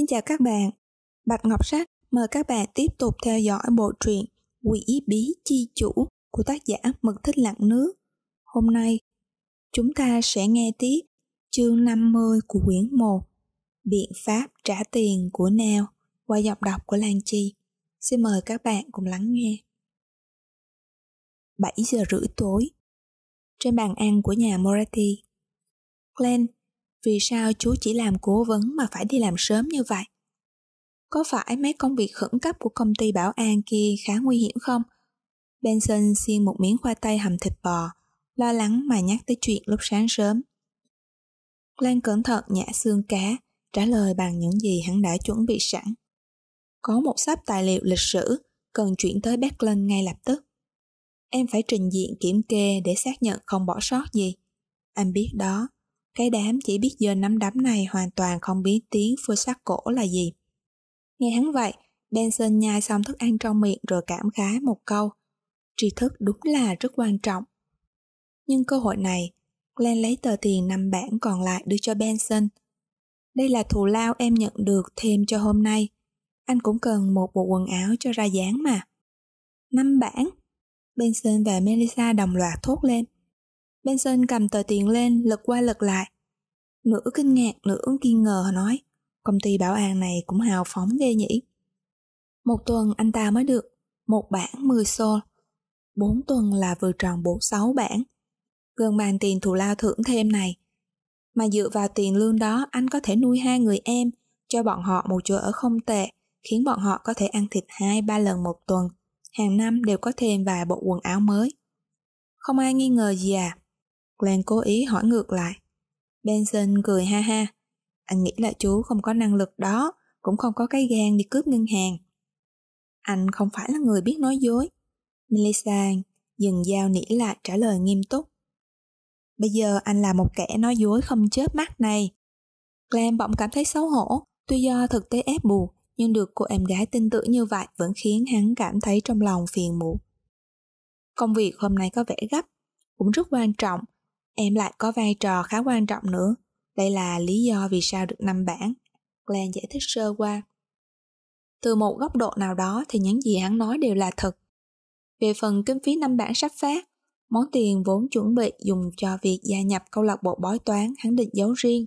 Xin chào các bạn. Bạch Ngọc Sách mời các bạn tiếp tục theo dõi bộ truyện Quỷ Bí Chi Chủ của tác giả Mực Thích Lặng Nước. Hôm nay, chúng ta sẽ nghe tiếp chương 50 của quyển 1 Biện pháp trả tiền của Nào qua giọng đọc của Lan Chi. Xin mời các bạn cùng lắng nghe. 7 giờ rưỡi tối Trên bàn ăn của nhà Morati Glenn vì sao chú chỉ làm cố vấn mà phải đi làm sớm như vậy? Có phải mấy công việc khẩn cấp của công ty bảo an kia khá nguy hiểm không? Benson xiên một miếng khoai tây hầm thịt bò, lo lắng mà nhắc tới chuyện lúc sáng sớm. Lan cẩn thận nhả xương cá, trả lời bằng những gì hắn đã chuẩn bị sẵn. Có một sắp tài liệu lịch sử cần chuyển tới Berlin ngay lập tức. Em phải trình diện kiểm kê để xác nhận không bỏ sót gì. Anh biết đó, cái đám chỉ biết giờ nắm đấm này hoàn toàn không biết tiếng phôi sắc cổ là gì. Nghe hắn vậy, Benson nhai xong thức ăn trong miệng rồi cảm khái một câu. Tri thức đúng là rất quan trọng. Nhưng cơ hội này, Glenn lấy tờ tiền năm bảng còn lại đưa cho Benson. Đây là thù lao em nhận được thêm cho hôm nay. Anh cũng cần một bộ quần áo cho ra dáng mà. Năm bảng? Benson và Melissa đồng loạt thốt lên. Benson cầm tờ tiền lên, lật qua lật lại. Nửa kinh ngạc, nửa kiên ngờ nói, công ty bảo an này cũng hào phóng ghê nhỉ. Một tuần anh ta mới được, một bảng 10 xô. Bốn tuần là vừa tròn bộ sáu bản. Gần bàn tiền thù lao thưởng thêm này. Mà dựa vào tiền lương đó anh có thể nuôi hai người em, cho bọn họ một chỗ ở không tệ, khiến bọn họ có thể ăn thịt hai ba lần một tuần. Hàng năm đều có thêm vài bộ quần áo mới. Không ai nghi ngờ gì à? Glenn cố ý hỏi ngược lại. Benson cười ha ha. Anh nghĩ là chú không có năng lực đó, cũng không có cái gan đi cướp ngân hàng. Anh không phải là người biết nói dối. Melissa dừng dao nỉ lại trả lời nghiêm túc. Bây giờ anh là một kẻ nói dối không chớp mắt này. Glenn bỗng cảm thấy xấu hổ, tuy do thực tế ép buộc, nhưng được cô em gái tin tưởng như vậy vẫn khiến hắn cảm thấy trong lòng phiền muộn. Công việc hôm nay có vẻ gấp, cũng rất quan trọng Em lại có vai trò khá quan trọng nữa. Đây là lý do vì sao được năm bản. Glenn giải thích sơ qua. Từ một góc độ nào đó thì những gì hắn nói đều là thật. Về phần kinh phí năm bản sắp phát, món tiền vốn chuẩn bị dùng cho việc gia nhập câu lạc bộ bói toán hắn định giấu riêng.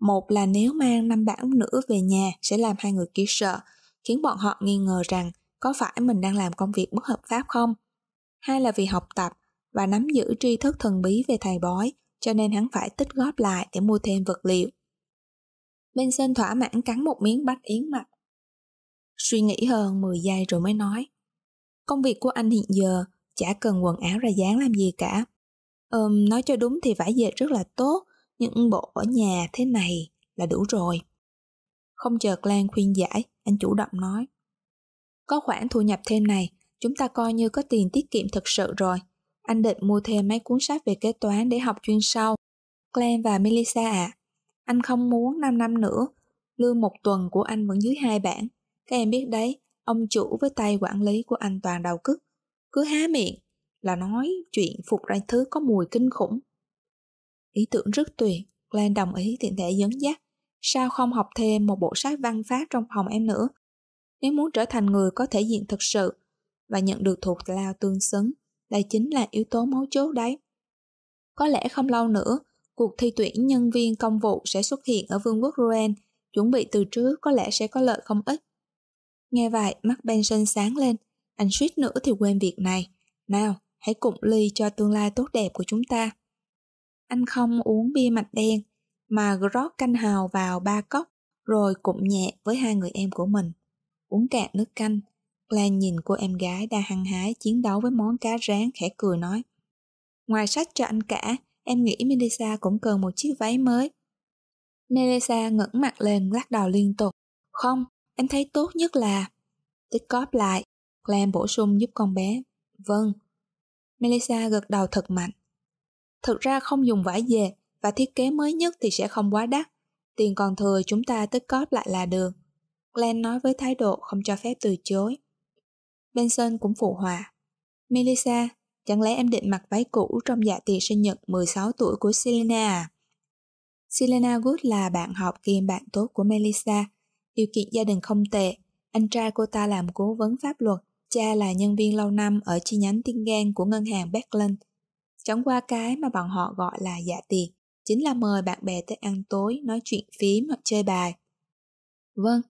Một là nếu mang năm bản nữa về nhà sẽ làm hai người kia sợ, khiến bọn họ nghi ngờ rằng có phải mình đang làm công việc bất hợp pháp không? Hai là vì học tập, và nắm giữ tri thức thần bí về thầy bói, cho nên hắn phải tích góp lại để mua thêm vật liệu. Benson thỏa mãn cắn một miếng bách yến mặt. Suy nghĩ hơn 10 giây rồi mới nói. Công việc của anh hiện giờ chả cần quần áo ra dáng làm gì cả. Ừm, nói cho đúng thì vải dệt rất là tốt, nhưng bộ ở nhà thế này là đủ rồi. Không chờ Lan khuyên giải, anh chủ động nói. Có khoản thu nhập thêm này, chúng ta coi như có tiền tiết kiệm thực sự rồi, anh định mua thêm mấy cuốn sách về kế toán để học chuyên sâu. Glenn và Melissa ạ, à, anh không muốn 5 năm nữa. Lương một tuần của anh vẫn dưới hai bảng. Các em biết đấy, ông chủ với tay quản lý của anh toàn đầu cức. Cứ há miệng là nói chuyện phục ra thứ có mùi kinh khủng. Ý tưởng rất tuyệt, Glenn đồng ý tiện thể dẫn dắt. Sao không học thêm một bộ sách văn pháp trong phòng em nữa? Nếu muốn trở thành người có thể diện thực sự và nhận được thuộc lao tương xứng, đây chính là yếu tố mấu chốt đấy. Có lẽ không lâu nữa, cuộc thi tuyển nhân viên công vụ sẽ xuất hiện ở Vương quốc Rouen, chuẩn bị từ trước có lẽ sẽ có lợi không ít. Nghe vậy, mắt Benson sáng lên, anh suýt nữa thì quên việc này. Nào, hãy cùng ly cho tương lai tốt đẹp của chúng ta. Anh không uống bia mạch đen, mà rót canh hào vào ba cốc, rồi cụm nhẹ với hai người em của mình. Uống cạn nước canh, Glenn nhìn cô em gái đang hăng hái chiến đấu với món cá rán khẽ cười nói. Ngoài sách cho anh cả, em nghĩ Melissa cũng cần một chiếc váy mới. Melissa ngẩng mặt lên lắc đầu liên tục. Không, em thấy tốt nhất là... Tích cóp lại, Glenn bổ sung giúp con bé. Vâng. Melissa gật đầu thật mạnh. Thực ra không dùng vải dề và thiết kế mới nhất thì sẽ không quá đắt. Tiền còn thừa chúng ta tích cóp lại là được. Glenn nói với thái độ không cho phép từ chối. Benson cũng phụ hòa. Melissa, chẳng lẽ em định mặc váy cũ trong dạ tiệc sinh nhật 16 tuổi của Selena à? Selena Good là bạn học kiêm bạn tốt của Melissa. Điều kiện gia đình không tệ. Anh trai cô ta làm cố vấn pháp luật, cha là nhân viên lâu năm ở chi nhánh Tiên Gan của ngân hàng Beckland. Chẳng qua cái mà bọn họ gọi là dạ tiệc, chính là mời bạn bè tới ăn tối, nói chuyện phím hoặc chơi bài. Vâng,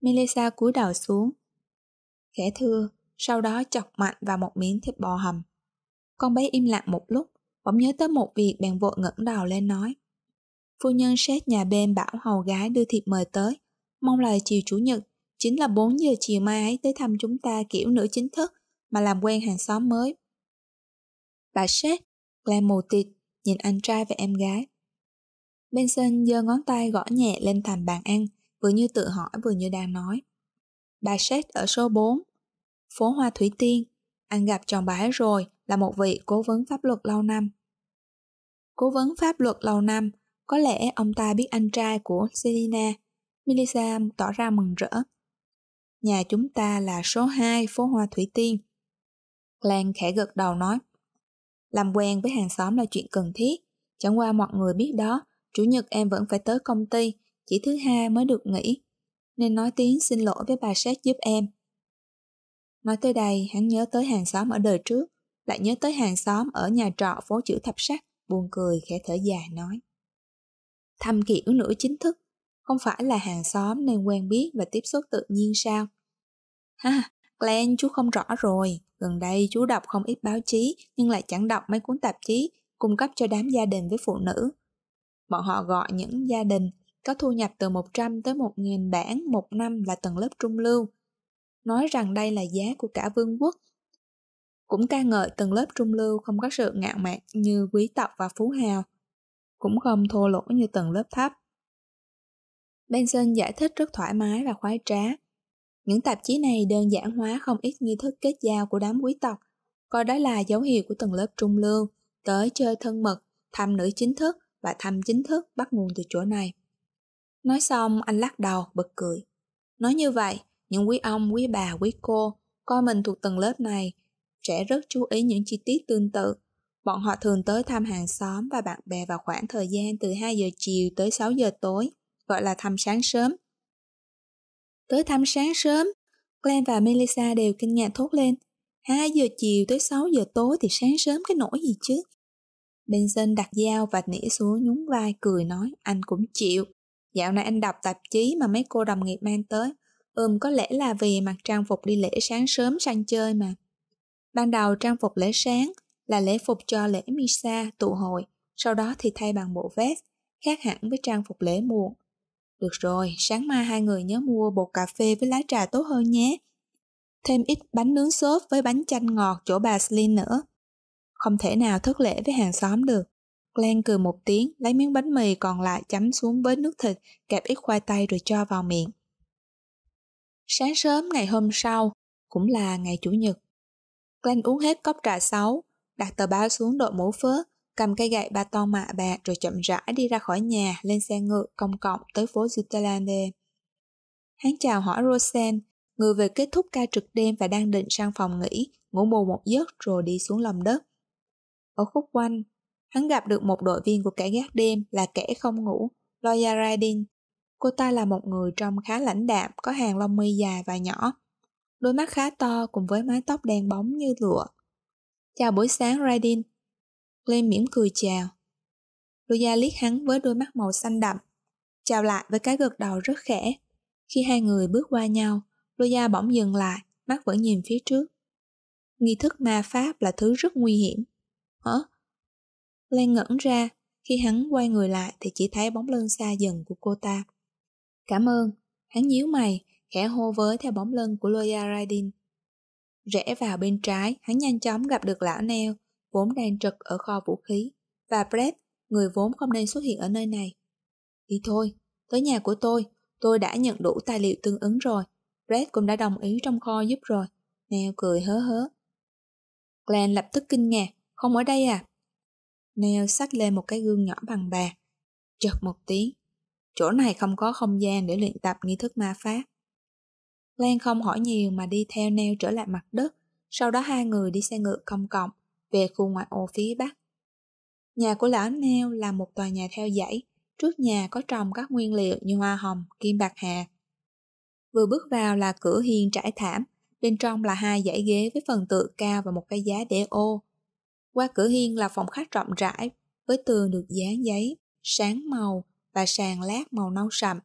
Melissa cúi đầu xuống. Khẽ thưa, sau đó chọc mạnh vào một miếng thịt bò hầm. Con bé im lặng một lúc, bỗng nhớ tới một việc bèn vội ngẩng đầu lên nói. Phu nhân xét nhà bên bảo hầu gái đưa thịt mời tới, mong là chiều chủ nhật, chính là 4 giờ chiều mai ấy tới thăm chúng ta kiểu nữ chính thức mà làm quen hàng xóm mới. Bà xét, Glenn mù tịt, nhìn anh trai và em gái. Benson giơ ngón tay gõ nhẹ lên thành bàn ăn, vừa như tự hỏi vừa như đang nói. Bà xét ở số 4, phố Hoa Thủy Tiên. Anh gặp chồng bà ấy rồi là một vị cố vấn pháp luật lâu năm. Cố vấn pháp luật lâu năm, có lẽ ông ta biết anh trai của Selina. Melissa tỏ ra mừng rỡ. Nhà chúng ta là số 2 phố Hoa Thủy Tiên. Lan khẽ gật đầu nói. Làm quen với hàng xóm là chuyện cần thiết. Chẳng qua mọi người biết đó, chủ nhật em vẫn phải tới công ty, chỉ thứ hai mới được nghỉ. Nên nói tiếng xin lỗi với bà sếp giúp em. Nói tới đây, hắn nhớ tới hàng xóm ở đời trước, lại nhớ tới hàng xóm ở nhà trọ phố chữ thập sắc, buồn cười khẽ thở dài nói. Thăm kiểu ứng nữ chính thức, không phải là hàng xóm nên quen biết và tiếp xúc tự nhiên sao? Ha, Glenn chú không rõ rồi, gần đây chú đọc không ít báo chí nhưng lại chẳng đọc mấy cuốn tạp chí cung cấp cho đám gia đình với phụ nữ. Bọn họ gọi những gia đình có thu nhập từ 100 tới 1.000 bảng một năm là tầng lớp trung lưu, nói rằng đây là giá của cả vương quốc. Cũng ca ngợi tầng lớp trung lưu không có sự ngạo mạn như quý tộc và phú hào, cũng không thô lỗ như tầng lớp thấp. Benson giải thích rất thoải mái và khoái trá. Những tạp chí này đơn giản hóa không ít nghi thức kết giao của đám quý tộc, coi đó là dấu hiệu của tầng lớp trung lưu, tới chơi thân mật, thăm nữ chính thức và thăm chính thức bắt nguồn từ chỗ này. Nói xong anh lắc đầu, bật cười. Nói như vậy, những quý ông, quý bà, quý cô, coi mình thuộc tầng lớp này. Trẻ rất chú ý những chi tiết tương tự. Bọn họ thường tới thăm hàng xóm và bạn bè vào khoảng thời gian từ 2 giờ chiều tới 6 giờ tối, gọi là thăm sáng sớm. Tới thăm sáng sớm, Glenn và Melissa đều kinh ngạc thốt lên. 2 giờ chiều tới 6 giờ tối thì sáng sớm cái nỗi gì chứ? Benson đặt dao và nĩa xuống nhún vai cười nói anh cũng chịu. Dạo này anh đọc tạp chí mà mấy cô đồng nghiệp mang tới, Ừm có lẽ là vì mặc trang phục đi lễ sáng sớm sang chơi mà. Ban đầu trang phục lễ sáng là lễ phục cho lễ Misa tụ hội, sau đó thì thay bằng bộ vest, khác hẳn với trang phục lễ muộn. Được rồi, sáng mai hai người nhớ mua bột cà phê với lá trà tốt hơn nhé. Thêm ít bánh nướng xốp với bánh chanh ngọt chỗ bà Slin nữa. Không thể nào thất lễ với hàng xóm được. Glenn cười một tiếng, lấy miếng bánh mì còn lại chấm xuống với nước thịt, kẹp ít khoai tây rồi cho vào miệng. Sáng sớm ngày hôm sau, cũng là ngày Chủ nhật. Glenn uống hết cốc trà sáu, đặt tờ báo xuống đội mũ phớt, cầm cây gậy ba ton mạ bạc rồi chậm rãi đi ra khỏi nhà lên xe ngựa công cộng tới phố Zutalande. Hắn chào hỏi Rosen, người về kết thúc ca trực đêm và đang định sang phòng nghỉ, ngủ bù một giấc rồi đi xuống lòng đất. Ở khúc quanh, hắn gặp được một đội viên của kẻ gác đêm là kẻ không ngủ, Loya Riding, Cô ta là một người trông khá lãnh đạm, có hàng lông mi dài và nhỏ. Đôi mắt khá to cùng với mái tóc đen bóng như lụa. Chào buổi sáng Radin. Glenn mỉm cười chào. Luya liếc hắn với đôi mắt màu xanh đậm, chào lại với cái gật đầu rất khẽ. Khi hai người bước qua nhau, Luya bỗng dừng lại, mắt vẫn nhìn phía trước. Nghi thức ma pháp là thứ rất nguy hiểm. Hả? Glenn ngẩn ra, khi hắn quay người lại thì chỉ thấy bóng lưng xa dần của cô ta. Cảm ơn. Hắn nhíu mày, khẽ hô với theo bóng lưng của Loya Raidin. Rẽ vào bên trái, hắn nhanh chóng gặp được lão Neo, vốn đang trực ở kho vũ khí, và Brett, người vốn không nên xuất hiện ở nơi này. Đi thôi, tới nhà của tôi, tôi đã nhận đủ tài liệu tương ứng rồi. Brett cũng đã đồng ý trong kho giúp rồi. Neo cười hớ hớ. Glenn lập tức kinh ngạc, không ở đây à? Neo xách lên một cái gương nhỏ bằng bạc. chật một tiếng, chỗ này không có không gian để luyện tập nghi thức ma pháp. Lan không hỏi nhiều mà đi theo neo trở lại mặt đất, sau đó hai người đi xe ngựa công cộng về khu ngoại ô phía Bắc. Nhà của lão neo là một tòa nhà theo dãy, trước nhà có trồng các nguyên liệu như hoa hồng, kim bạc hà. Vừa bước vào là cửa hiên trải thảm, bên trong là hai dãy ghế với phần tựa cao và một cái giá để ô. Qua cửa hiên là phòng khách rộng rãi với tường được dán giấy, sáng màu và sàn lát màu nâu sậm.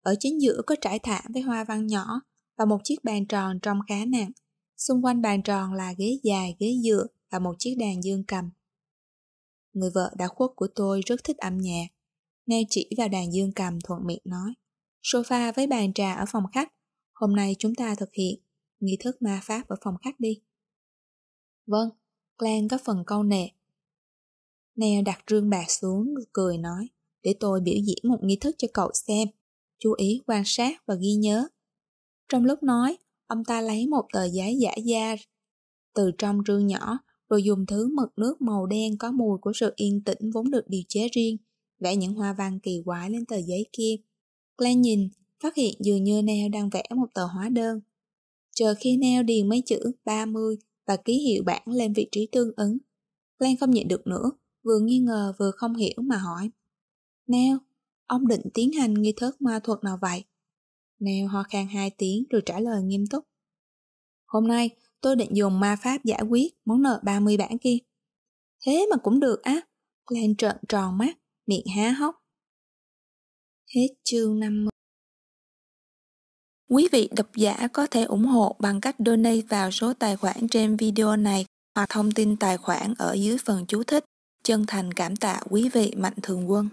Ở chính giữa có trải thảm với hoa văn nhỏ và một chiếc bàn tròn trông khá nặng. Xung quanh bàn tròn là ghế dài, ghế dựa và một chiếc đàn dương cầm. Người vợ đã khuất của tôi rất thích âm nhạc. Neo chỉ vào đàn dương cầm thuận miệng nói. Sofa với bàn trà ở phòng khách. Hôm nay chúng ta thực hiện nghi thức ma pháp ở phòng khách đi. Vâng, Clan có phần câu nệ. Neo đặt rương bạc xuống, cười nói để tôi biểu diễn một nghi thức cho cậu xem. Chú ý quan sát và ghi nhớ. Trong lúc nói, ông ta lấy một tờ giấy giả da từ trong rương nhỏ rồi dùng thứ mực nước màu đen có mùi của sự yên tĩnh vốn được điều chế riêng, vẽ những hoa văn kỳ quái lên tờ giấy kia. Glenn nhìn, phát hiện dường như Neo đang vẽ một tờ hóa đơn. Chờ khi Neo điền mấy chữ 30 và ký hiệu bảng lên vị trí tương ứng, Glenn không nhịn được nữa, vừa nghi ngờ vừa không hiểu mà hỏi. Neo, ông định tiến hành nghi thức ma thuật nào vậy? Neo ho khan hai tiếng rồi trả lời nghiêm túc. Hôm nay, tôi định dùng ma pháp giải quyết món nợ 30 bản kia. Thế mà cũng được á. Glenn trợn tròn mắt, miệng há hốc. Hết chương 50. Quý vị độc giả có thể ủng hộ bằng cách donate vào số tài khoản trên video này hoặc thông tin tài khoản ở dưới phần chú thích. Chân thành cảm tạ quý vị Mạnh Thường Quân.